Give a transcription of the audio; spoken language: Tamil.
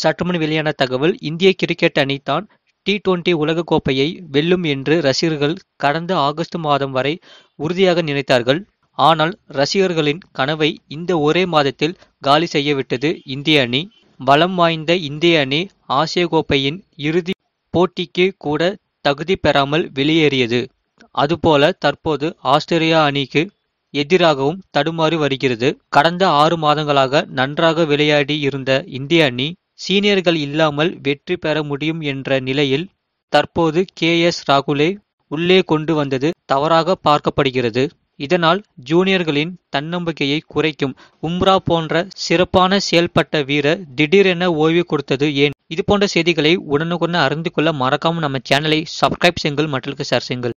சற்றுமுன் வெளியான தகவல் இந்திய கிரிக்கெட் அணி தான் டி-டுவென்டி உலகக்கோப்பையை வெல்லும் என்று ரசிகர்கள் கடந்த ஆகஸ்ட் மாதம் வரை உறுதியாக நினைத்தார்கள். ஆனால் ரசிகர்களின் கனவை இந்த ஒரே மாதத்தில் காலி செய்யவிட்டது இந்திய அணி. பலம் வாய்ந்த இந்திய அணி ஆசிய கோப்பையின் இறுதி போட்டிக்கு கூட தகுதி பெறாமல் வெளியேறியது. அதுபோல தற்போது ஆஸ்திரேலியா அணிக்கு எதிராகவும் தடுமாறி வருகிறது. கடந்த ஆறு மாதங்களாக நன்றாக விளையாடி இருந்த இந்திய அணி சீனியர்கள் இல்லாமல் வெற்றி பெற முடியும் என்ற நிலையில் தற்போது கே எஸ் ராகுலை உள்ளே கொண்டு வந்தது தவறாக பார்க்கப்படுகிறது இதனால் ஜூனியர்களின் தன்னம்பிக்கையை குறைக்கும் உம்ரா போன்ற சிறப்பான செயல்பட்ட வீரர் திடீரென ஓய்வு கொடுத்தது ஏன் இது போன்ற செய்திகளை உடனுக்குடன் அறிந்து கொள்ள மறக்காமல் நம்ம சேனலை சப்ஸ்கிரைப் செய்யுங்கள் மற்றும் ஷேர் செய்யுங்கள்